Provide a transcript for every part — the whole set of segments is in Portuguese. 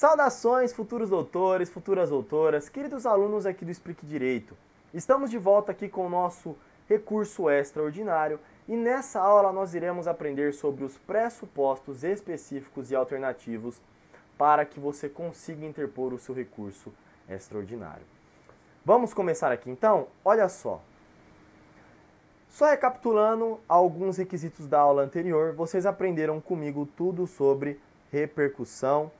Saudações, futuros doutores, futuras doutoras, queridos alunos aqui do Explique Direito. Estamos de volta aqui com o nosso recurso extraordinário e nessa aula nós iremos aprender sobre os pressupostos específicos e alternativos para que você consiga interpor o seu recurso extraordinário. Vamos começar aqui então? Olha só. Só recapitulando alguns requisitos da aula anterior, vocês aprenderam comigo tudo sobre repercussão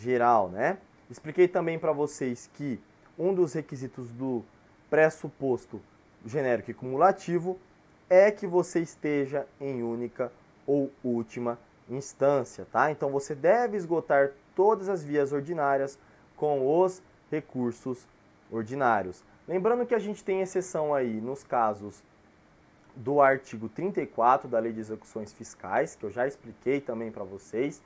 geral, né? Expliquei também para vocês que um dos requisitos do pressuposto genérico e cumulativo é que você esteja em única ou última instância, tá? Então você deve esgotar todas as vias ordinárias com os recursos ordinários. Lembrando que a gente tem exceção aí nos casos do artigo 34 da Lei de Execuções Fiscais, que eu já expliquei também para vocês,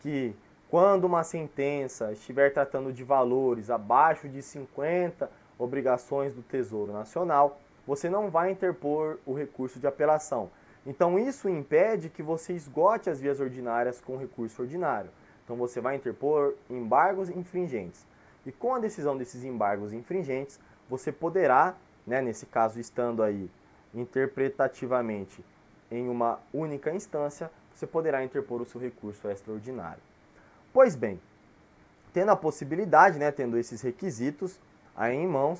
que quando uma sentença estiver tratando de valores abaixo de 50 obrigações do Tesouro Nacional, você não vai interpor o recurso de apelação. Então, isso impede que você esgote as vias ordinárias com recurso ordinário. Então, você vai interpor embargos infringentes. E com a decisão desses embargos infringentes, você poderá, né, nesse caso estando aí interpretativamente em uma única instância, você poderá interpor o seu recurso extraordinário. Pois bem, tendo a possibilidade, né, tendo esses requisitos aí em mãos,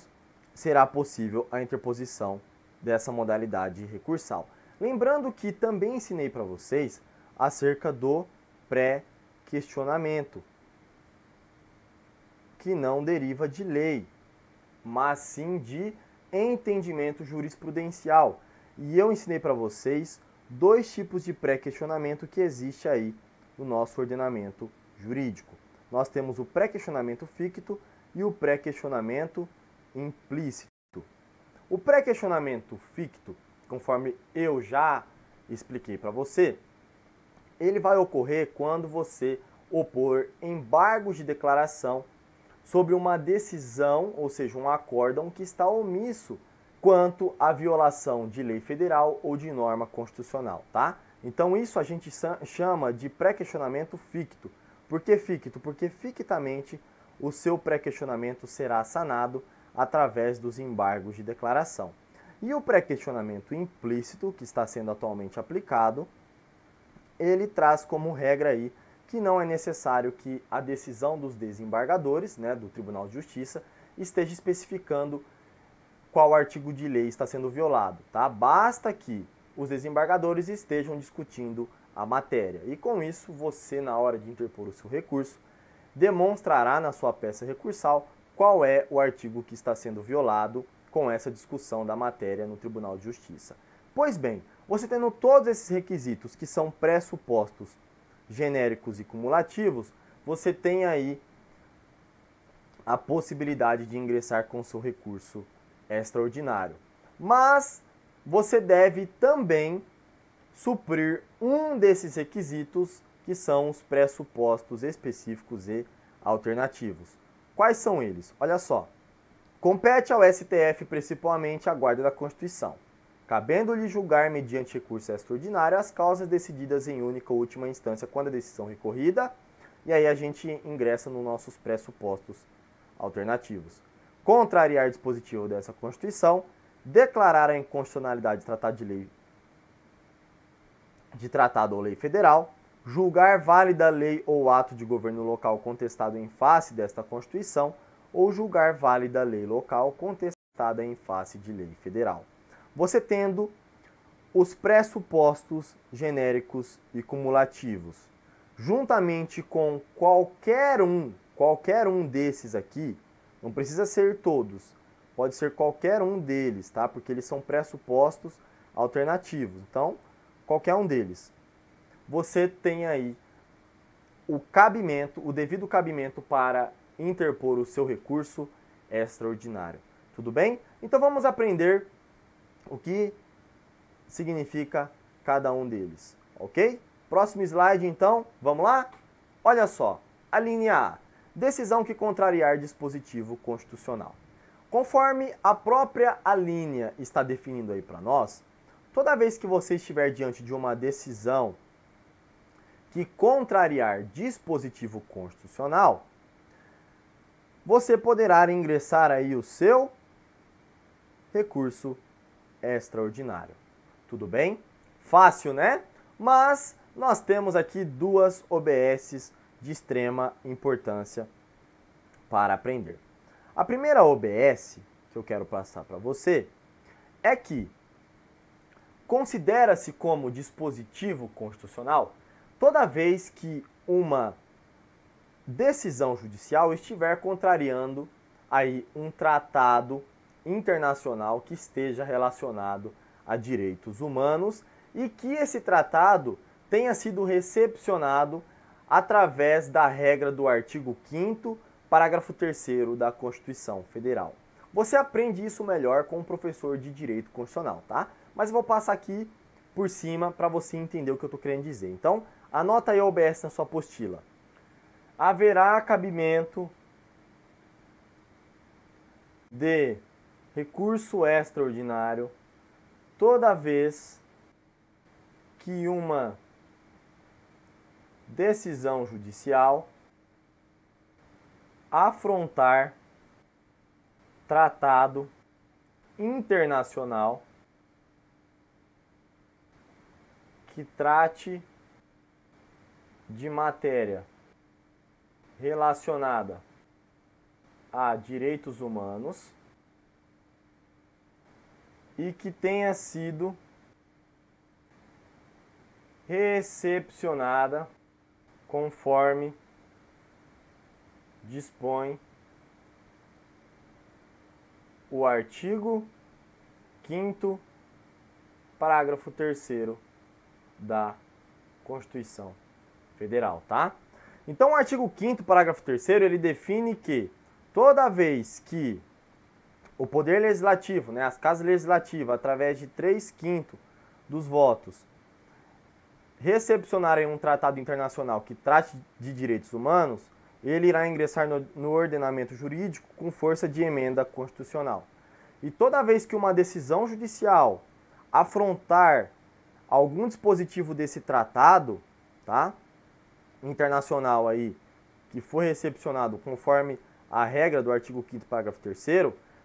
será possível a interposição dessa modalidade recursal. Lembrando que também ensinei para vocês acerca do pré-questionamento, que não deriva de lei, mas sim de entendimento jurisprudencial. E eu ensinei para vocês dois tipos de pré-questionamento que existe aí no nosso ordenamento jurídico. Nós temos o pré-questionamento ficto e o pré-questionamento implícito. O pré-questionamento ficto, conforme eu já expliquei para você, ele vai ocorrer quando você opor embargos de declaração sobre uma decisão, ou seja, um acórdão que está omisso quanto à violação de lei federal ou de norma constitucional, tá? Então isso a gente chama de pré-questionamento ficto. Porque ficto? Porque fictamente o seu pré-questionamento será sanado através dos embargos de declaração. E o pré-questionamento implícito, que está sendo atualmente aplicado, ele traz como regra aí que não é necessário que a decisão dos desembargadores, né, do Tribunal de Justiça, esteja especificando qual artigo de lei está sendo violado, tá? Basta que os desembargadores estejam discutindo a matéria. E com isso, você, na hora de interpor o seu recurso, demonstrará na sua peça recursal qual é o artigo que está sendo violado com essa discussão da matéria no Tribunal de Justiça. Pois bem, você tendo todos esses requisitos que são pressupostos genéricos e cumulativos, você tem aí a possibilidade de ingressar com seu recurso extraordinário. Mas você deve também suprir um desses requisitos, que são os pressupostos específicos e alternativos. Quais são eles? Olha só. Compete ao STF principalmente a guarda da Constituição, cabendo-lhe julgar mediante recurso extraordinário as causas decididas em única ou última instância quando a decisão recorrida, e aí a gente ingressa nos nossos pressupostos alternativos. Contrariar dispositivo dessa Constituição, declarar a inconstitucionalidade do Tratado de Lei de tratado ou lei federal, julgar válida lei ou ato de governo local contestado em face desta Constituição ou julgar válida lei local contestada em face de lei federal. Você tendo os pressupostos genéricos e cumulativos, juntamente com qualquer um, qualquer um desses aqui, não precisa ser todos, pode ser qualquer um deles, tá? Porque eles são pressupostos alternativos. Então, qualquer um deles, você tem aí o cabimento, o devido cabimento para interpor o seu recurso extraordinário. Tudo bem? Então vamos aprender o que significa cada um deles, ok? Próximo slide então, vamos lá? Olha só, a linha A, decisão que contrariar dispositivo constitucional. Conforme a própria alínea está definindo aí para nós, Toda vez que você estiver diante de uma decisão que contrariar dispositivo constitucional, você poderá ingressar aí o seu recurso extraordinário. Tudo bem? Fácil, né? Mas nós temos aqui duas OBSs de extrema importância para aprender. A primeira OBS que eu quero passar para você é que considera-se como dispositivo constitucional toda vez que uma decisão judicial estiver contrariando aí um tratado internacional que esteja relacionado a direitos humanos e que esse tratado tenha sido recepcionado através da regra do artigo 5 parágrafo 3 da Constituição Federal. Você aprende isso melhor com o professor de Direito Constitucional, tá? mas vou passar aqui por cima para você entender o que eu estou querendo dizer. Então, anota aí o OBS na sua apostila. Haverá cabimento de recurso extraordinário toda vez que uma decisão judicial afrontar tratado internacional que trate de matéria relacionada a direitos humanos e que tenha sido recepcionada conforme dispõe o artigo 5 parágrafo 3 da Constituição Federal, tá? Então, o artigo 5 parágrafo 3 ele define que toda vez que o poder legislativo, né, as casas legislativas, através de 3 quintos dos votos, recepcionarem um tratado internacional que trate de direitos humanos, ele irá ingressar no, no, ordenamento jurídico com força de emenda constitucional. E toda vez que uma decisão judicial afrontar algum dispositivo desse tratado, tá? Internacional aí, que for recepcionado conforme a regra do artigo 5 parágrafo 3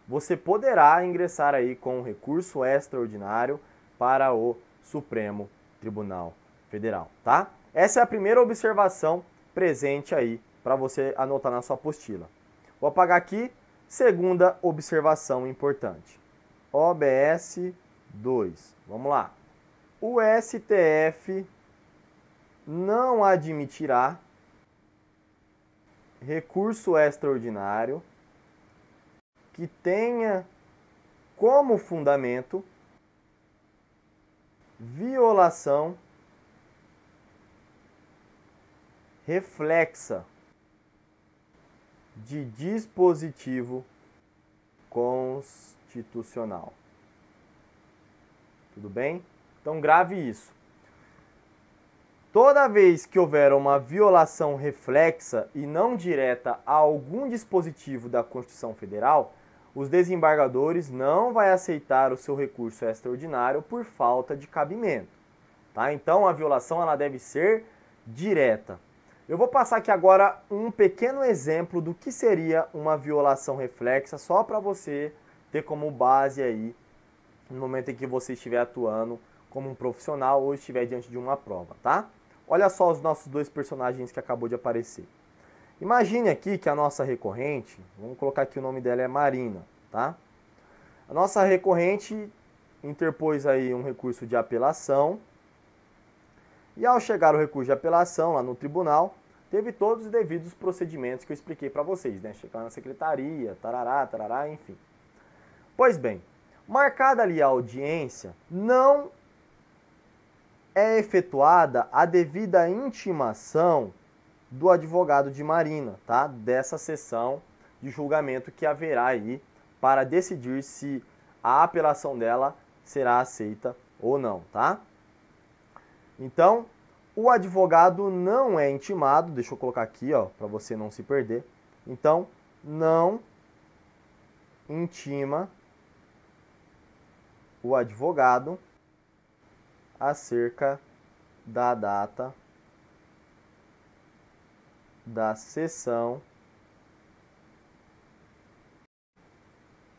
você poderá ingressar aí com um recurso extraordinário para o Supremo Tribunal Federal, tá? Essa é a primeira observação presente aí para você anotar na sua apostila. Vou apagar aqui. Segunda observação importante. OBS 2. Vamos lá o STF não admitirá recurso extraordinário que tenha como fundamento violação reflexa de dispositivo constitucional. Tudo bem? Então grave isso. Toda vez que houver uma violação reflexa e não direta a algum dispositivo da Constituição Federal, os desembargadores não vai aceitar o seu recurso extraordinário por falta de cabimento. Tá? Então a violação ela deve ser direta. Eu vou passar aqui agora um pequeno exemplo do que seria uma violação reflexa, só para você ter como base aí no momento em que você estiver atuando como um profissional ou estiver diante de uma prova, tá? Olha só os nossos dois personagens que acabou de aparecer. Imagine aqui que a nossa recorrente, vamos colocar aqui o nome dela é Marina, tá? A nossa recorrente interpôs aí um recurso de apelação. E ao chegar o recurso de apelação lá no tribunal, teve todos os devidos procedimentos que eu expliquei para vocês, né? Chegar na secretaria, tarará, tarará, enfim. Pois bem, marcada ali a audiência, não é efetuada a devida intimação do advogado de Marina, tá? Dessa sessão de julgamento que haverá aí para decidir se a apelação dela será aceita ou não, tá? Então, o advogado não é intimado, deixa eu colocar aqui, ó, para você não se perder. Então, não intima o advogado acerca da data da sessão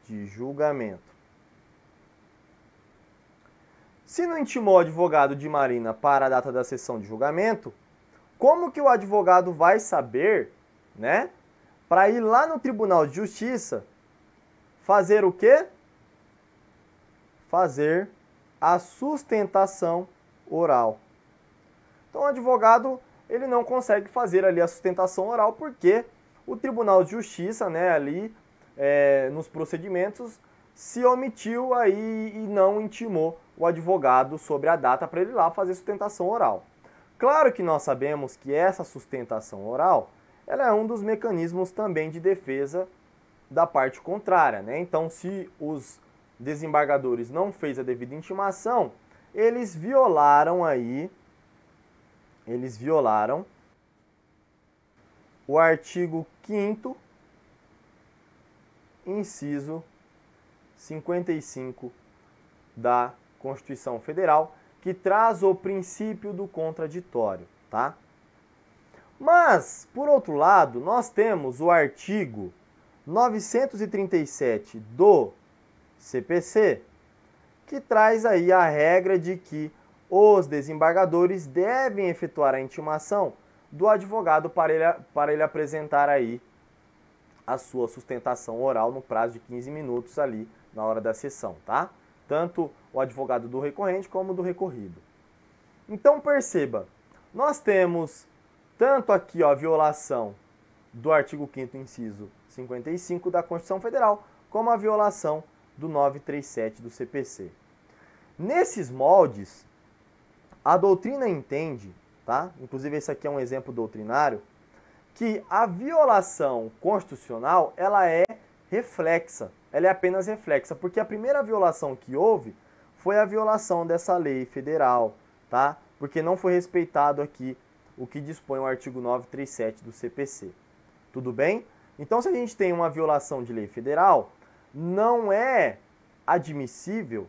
de julgamento. Se não intimou o advogado de Marina para a data da sessão de julgamento, como que o advogado vai saber, né, para ir lá no Tribunal de Justiça fazer o quê? Fazer a sustentação oral. Então, o advogado ele não consegue fazer ali a sustentação oral porque o Tribunal de Justiça, né, ali é, nos procedimentos, se omitiu aí e não intimou o advogado sobre a data para ele lá fazer sustentação oral. Claro que nós sabemos que essa sustentação oral ela é um dos mecanismos também de defesa da parte contrária, né? Então, se os desembargadores não fez a devida intimação, eles violaram aí, eles violaram o artigo 5 inciso 55 da Constituição Federal, que traz o princípio do contraditório, tá? Mas, por outro lado, nós temos o artigo 937 do CPC, que traz aí a regra de que os desembargadores devem efetuar a intimação do advogado para ele, para ele apresentar aí a sua sustentação oral no prazo de 15 minutos ali na hora da sessão, tá? Tanto o advogado do recorrente como do recorrido. Então perceba, nós temos tanto aqui ó, a violação do artigo 5 inciso 55 da Constituição Federal, como a violação do 937 do CPC. Nesses moldes, a doutrina entende, tá? Inclusive esse aqui é um exemplo doutrinário, que a violação constitucional, ela é reflexa. Ela é apenas reflexa, porque a primeira violação que houve foi a violação dessa lei federal, tá? Porque não foi respeitado aqui o que dispõe o artigo 937 do CPC. Tudo bem? Então, se a gente tem uma violação de lei federal, não é admissível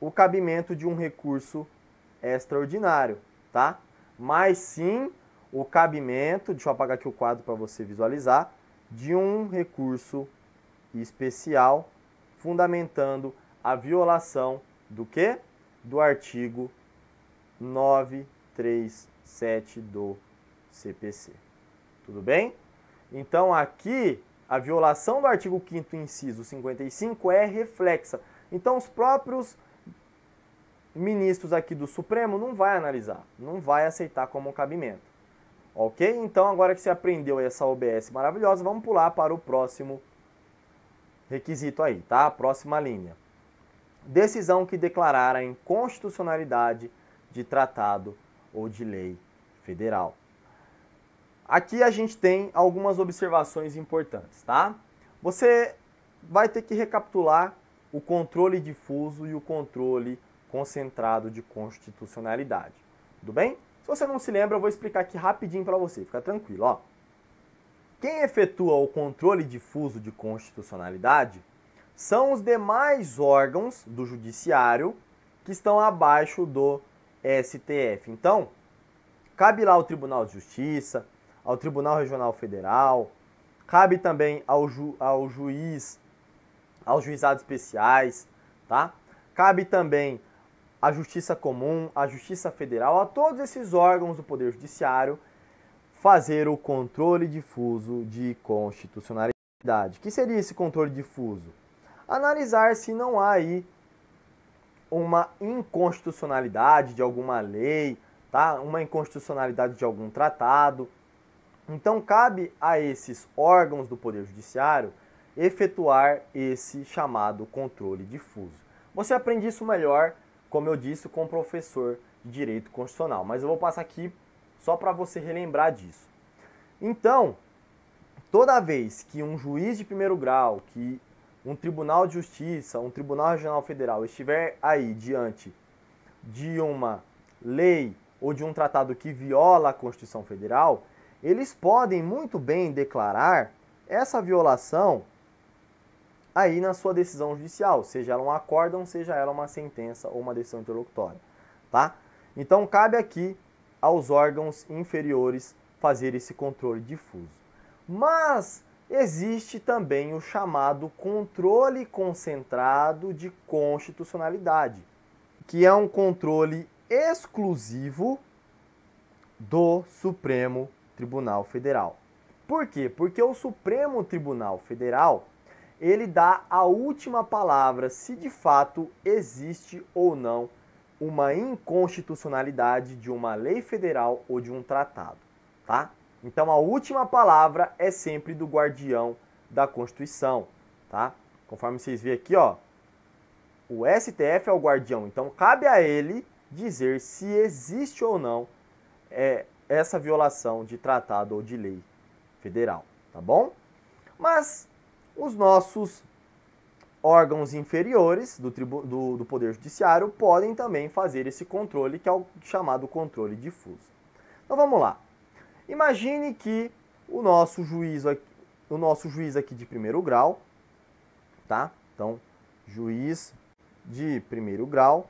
o cabimento de um recurso extraordinário, tá? Mas sim o cabimento, deixa eu apagar aqui o quadro para você visualizar, de um recurso especial fundamentando a violação do que? Do artigo 937 do CPC. Tudo bem? Então aqui a violação do artigo 5 inciso 55 é reflexa. Então os próprios ministros aqui do Supremo não vai analisar, não vai aceitar como cabimento. OK? Então agora que você aprendeu essa OBS maravilhosa, vamos pular para o próximo requisito aí, tá? A próxima linha. Decisão que declarar a inconstitucionalidade de tratado ou de lei federal. Aqui a gente tem algumas observações importantes, tá? Você vai ter que recapitular o controle difuso e o controle concentrado de constitucionalidade. Tudo bem? Se você não se lembra, eu vou explicar aqui rapidinho para você, fica tranquilo, ó. Quem efetua o controle difuso de constitucionalidade são os demais órgãos do judiciário que estão abaixo do STF. Então, cabe lá o Tribunal de Justiça, ao Tribunal Regional Federal, cabe também ao, ju, ao juiz, aos juizados especiais, tá? Cabe também à Justiça Comum, à Justiça Federal, a todos esses órgãos do Poder Judiciário fazer o controle difuso de constitucionalidade. O que seria esse controle difuso? Analisar se não há aí uma inconstitucionalidade de alguma lei, tá? Uma inconstitucionalidade de algum tratado, então cabe a esses órgãos do Poder Judiciário efetuar esse chamado controle difuso. Você aprende isso melhor, como eu disse, com o professor de Direito Constitucional, mas eu vou passar aqui só para você relembrar disso. Então, toda vez que um juiz de primeiro grau, que um tribunal de justiça, um tribunal regional federal estiver aí diante de uma lei ou de um tratado que viola a Constituição Federal, eles podem muito bem declarar essa violação aí na sua decisão judicial, seja ela um acórdão, seja ela uma sentença ou uma decisão interlocutória, tá? Então cabe aqui aos órgãos inferiores fazer esse controle difuso. Mas existe também o chamado controle concentrado de constitucionalidade, que é um controle exclusivo do Supremo Tribunal Federal. Por quê? Porque o Supremo Tribunal Federal ele dá a última palavra se de fato existe ou não uma inconstitucionalidade de uma lei federal ou de um tratado, tá? Então a última palavra é sempre do guardião da Constituição, tá? Conforme vocês veem aqui, ó, o STF é o guardião, então cabe a ele dizer se existe ou não é, essa violação de tratado ou de lei federal, tá bom? Mas os nossos órgãos inferiores do, do, do Poder Judiciário podem também fazer esse controle, que é o chamado controle difuso. Então vamos lá. Imagine que o nosso juiz o nosso juiz aqui de primeiro grau, tá? Então, juiz de primeiro grau,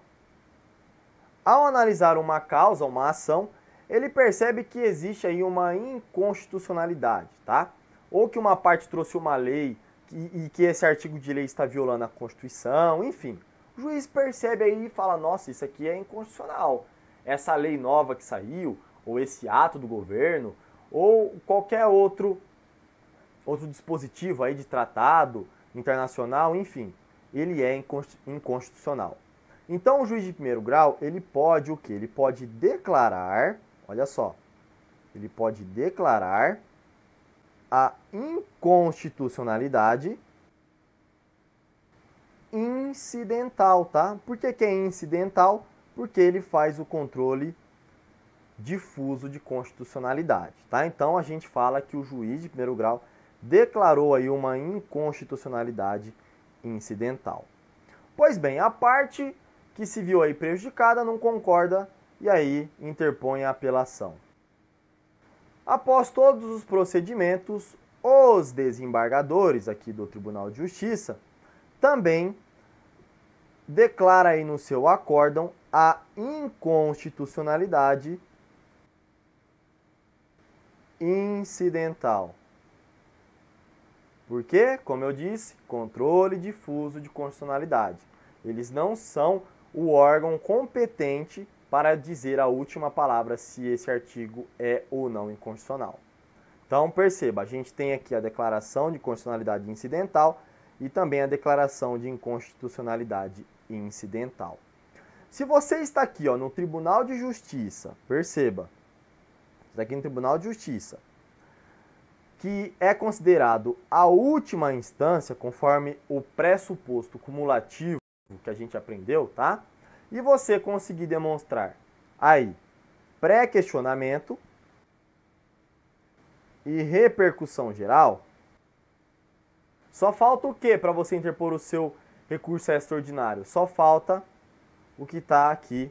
ao analisar uma causa, uma ação, ele percebe que existe aí uma inconstitucionalidade, tá? Ou que uma parte trouxe uma lei e, e que esse artigo de lei está violando a Constituição, enfim. O juiz percebe aí e fala: nossa, isso aqui é inconstitucional. Essa lei nova que saiu, ou esse ato do governo, ou qualquer outro, outro dispositivo aí de tratado internacional, enfim, ele é inconstitucional. Então, o juiz de primeiro grau, ele pode o que? Ele pode declarar Olha só. Ele pode declarar a inconstitucionalidade incidental, tá? Por que, que é incidental? Porque ele faz o controle difuso de constitucionalidade, tá? Então a gente fala que o juiz de primeiro grau declarou aí uma inconstitucionalidade incidental. Pois bem, a parte que se viu aí prejudicada não concorda e aí interpõe a apelação. Após todos os procedimentos, os desembargadores aqui do Tribunal de Justiça também declara aí no seu acórdão a inconstitucionalidade incidental. Porque, como eu disse, controle difuso de constitucionalidade. Eles não são o órgão competente para dizer a última palavra se esse artigo é ou não inconstitucional. Então perceba, a gente tem aqui a declaração de constitucionalidade incidental e também a declaração de inconstitucionalidade incidental. Se você está aqui ó, no Tribunal de Justiça, perceba, está aqui no Tribunal de Justiça, que é considerado a última instância, conforme o pressuposto cumulativo que a gente aprendeu, tá? e você conseguir demonstrar aí pré-questionamento e repercussão geral, só falta o que para você interpor o seu recurso extraordinário? Só falta o que está aqui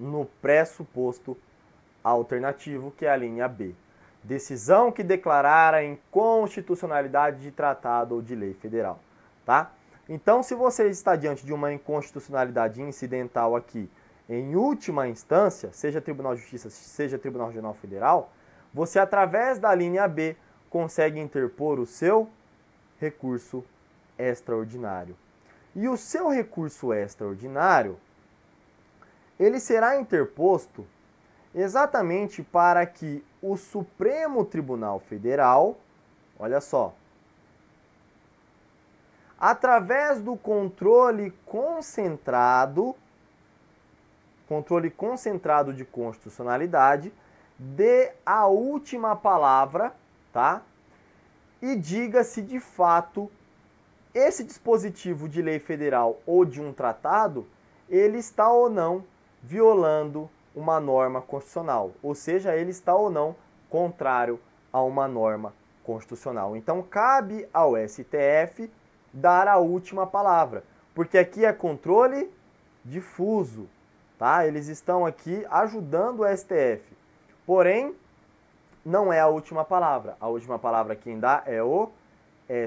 no pressuposto alternativo, que é a linha B. Decisão que declarar a inconstitucionalidade de tratado ou de lei federal, tá? Então, se você está diante de uma inconstitucionalidade incidental aqui, em última instância, seja Tribunal de Justiça, seja Tribunal Regional Federal, você, através da linha B, consegue interpor o seu recurso extraordinário. E o seu recurso extraordinário, ele será interposto exatamente para que o Supremo Tribunal Federal, olha só, através do controle concentrado, controle concentrado de constitucionalidade, dê a última palavra, tá? E diga se de fato esse dispositivo de lei federal ou de um tratado, ele está ou não violando uma norma constitucional, ou seja, ele está ou não contrário a uma norma constitucional. Então cabe ao STF dar a última palavra, porque aqui é controle difuso, tá? Eles estão aqui ajudando o STF. Porém, não é a última palavra. A última palavra quem dá é o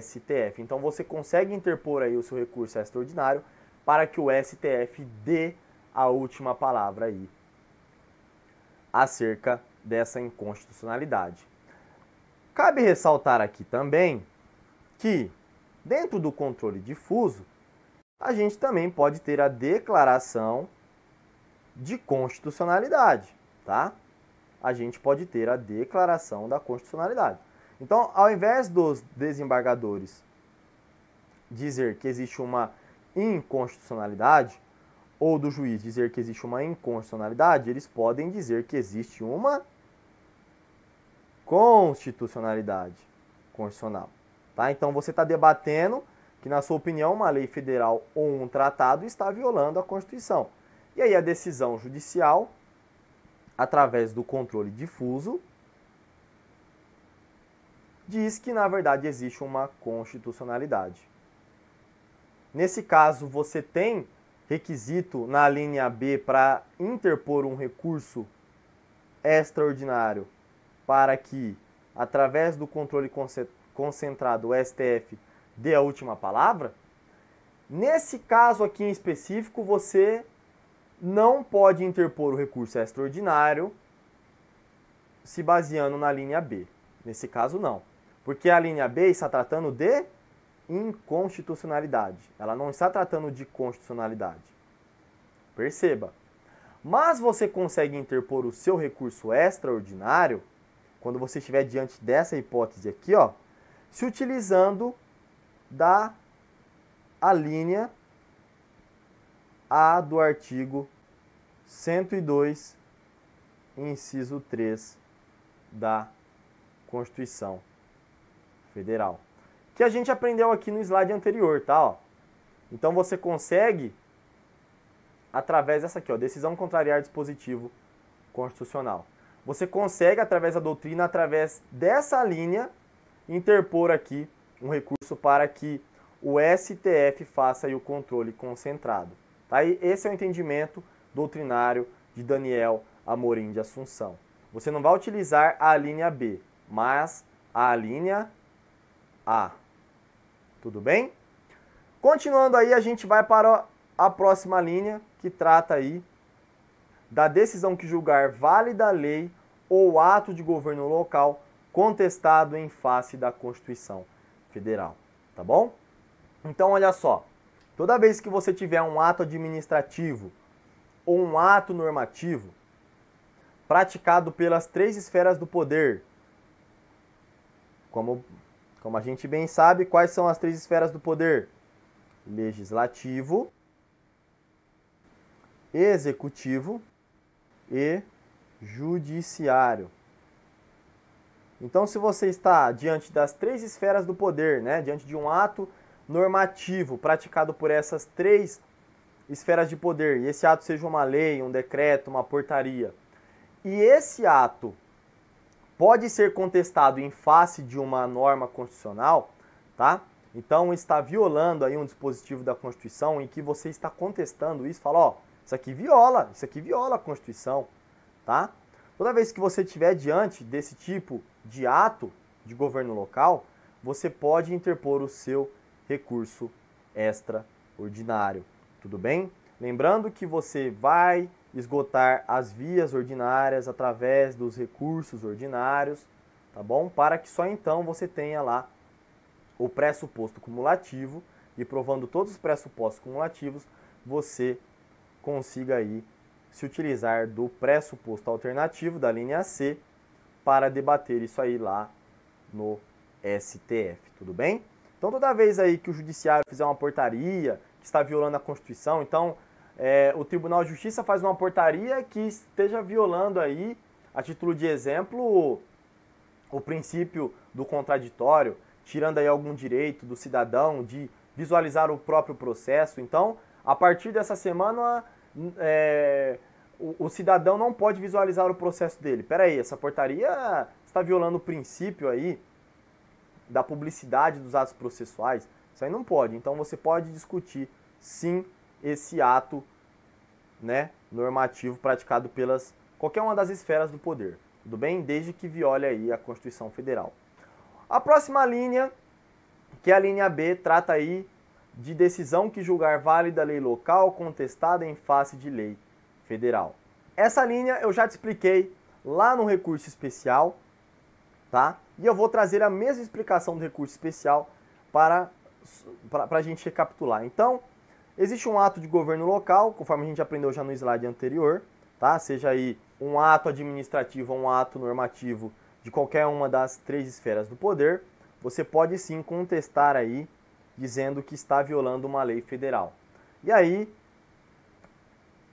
STF. Então você consegue interpor aí o seu recurso extraordinário para que o STF dê a última palavra aí acerca dessa inconstitucionalidade. Cabe ressaltar aqui também que Dentro do controle difuso, a gente também pode ter a declaração de constitucionalidade, tá? A gente pode ter a declaração da constitucionalidade. Então, ao invés dos desembargadores dizer que existe uma inconstitucionalidade, ou do juiz dizer que existe uma inconstitucionalidade, eles podem dizer que existe uma constitucionalidade constitucional. Tá? Então você está debatendo que, na sua opinião, uma lei federal ou um tratado está violando a Constituição. E aí a decisão judicial, através do controle difuso, diz que, na verdade, existe uma constitucionalidade. Nesse caso, você tem requisito na linha B para interpor um recurso extraordinário para que, através do controle concentrado, o STF, dê a última palavra, nesse caso aqui em específico, você não pode interpor o recurso extraordinário se baseando na linha B. Nesse caso, não. Porque a linha B está tratando de inconstitucionalidade. Ela não está tratando de constitucionalidade. Perceba. Mas você consegue interpor o seu recurso extraordinário quando você estiver diante dessa hipótese aqui, ó, se utilizando da linha A do artigo 102, inciso 3 da Constituição Federal. Que a gente aprendeu aqui no slide anterior, tá? Ó. Então você consegue, através dessa aqui, ó, decisão contrariar dispositivo constitucional. Você consegue, através da doutrina, através dessa linha, interpor aqui um recurso para que o STF faça o controle concentrado. Tá? E esse é o entendimento doutrinário de Daniel Amorim de Assunção. Você não vai utilizar a linha B, mas a linha A. Tudo bem? Continuando aí, a gente vai para a próxima linha, que trata aí da decisão que julgar válida a lei ou ato de governo local contestado em face da Constituição Federal, tá bom? Então olha só, toda vez que você tiver um ato administrativo ou um ato normativo praticado pelas três esferas do poder, como como a gente bem sabe, quais são as três esferas do poder? Legislativo, executivo e judiciário. Então, se você está diante das três esferas do poder, né, diante de um ato normativo praticado por essas três esferas de poder, e esse ato seja uma lei, um decreto, uma portaria, e esse ato pode ser contestado em face de uma norma constitucional, tá? Então está violando aí um dispositivo da Constituição em que você está contestando isso, fala, ó, isso aqui viola, isso aqui viola a Constituição, tá? Toda vez que você tiver diante desse tipo de ato de governo local, você pode interpor o seu recurso extraordinário. Tudo bem? Lembrando que você vai esgotar as vias ordinárias através dos recursos ordinários, tá bom? Para que só então você tenha lá o pressuposto cumulativo e provando todos os pressupostos cumulativos, você consiga aí se utilizar do pressuposto alternativo da linha C para debater isso aí lá no STF, tudo bem? Então toda vez aí que o judiciário fizer uma portaria que está violando a Constituição, então é, o Tribunal de Justiça faz uma portaria que esteja violando aí, a título de exemplo, o princípio do contraditório, tirando aí algum direito do cidadão de visualizar o próprio processo. Então, a partir dessa semana, é, o, o cidadão não pode visualizar o processo dele. Pera aí, essa portaria está violando o princípio aí da publicidade dos atos processuais. Isso aí não pode. Então você pode discutir sim esse ato, né, normativo praticado pelas qualquer uma das esferas do poder. Tudo bem? Desde que viole aí a Constituição Federal. A próxima linha, que é a linha B, trata aí de decisão que julgar válida a lei local contestada em face de lei federal. Essa linha eu já te expliquei lá no recurso especial, tá? E eu vou trazer a mesma explicação do recurso especial para, para, a gente recapitular. Então, existe um ato de governo local, conforme a gente aprendeu já no slide anterior, tá? Seja aí um ato administrativo ou um ato normativo de qualquer uma das três esferas do poder, você pode sim contestar aí dizendo que está violando uma lei federal. E aí,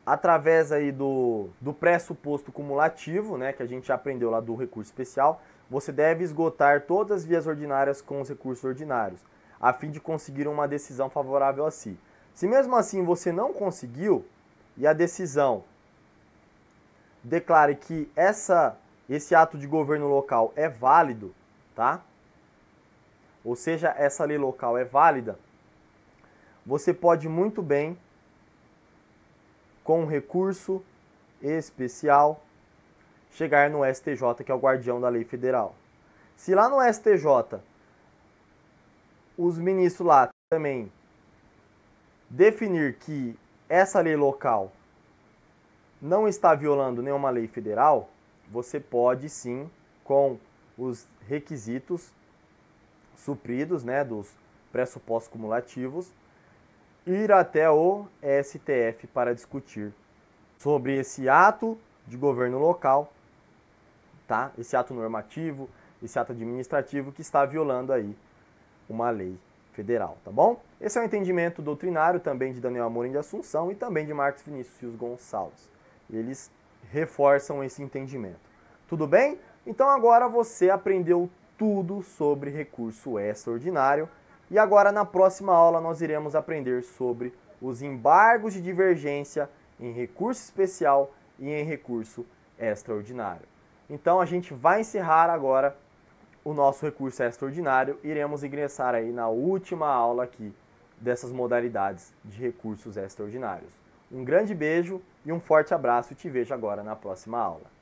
através aí do, do pressuposto cumulativo, né, que a gente já aprendeu lá do recurso especial, você deve esgotar todas as vias ordinárias com os recursos ordinários, a fim de conseguir uma decisão favorável a si. Se mesmo assim você não conseguiu e a decisão declare que essa, esse ato de governo local é válido, tá? Ou seja, essa lei local é válida, você pode muito bem com um recurso especial, chegar no STJ, que é o guardião da lei federal. Se lá no STJ os ministros lá também definir que essa lei local não está violando nenhuma lei federal, você pode sim, com os requisitos supridos, né, dos pressupostos cumulativos, ir até o STF para discutir sobre esse ato de governo local, tá? Esse ato normativo, esse ato administrativo que está violando aí uma lei federal, tá bom? Esse é o um entendimento doutrinário também de Daniel Amorim de Assunção e também de Marcos Vinícius Gonçalves. Eles reforçam esse entendimento. Tudo bem? Então agora você aprendeu tudo sobre recurso extraordinário e agora na próxima aula nós iremos aprender sobre os embargos de divergência em recurso especial e em recurso extraordinário. Então a gente vai encerrar agora o nosso recurso extraordinário, iremos ingressar aí na última aula aqui dessas modalidades de recursos extraordinários. Um grande beijo e um forte abraço, te vejo agora na próxima aula.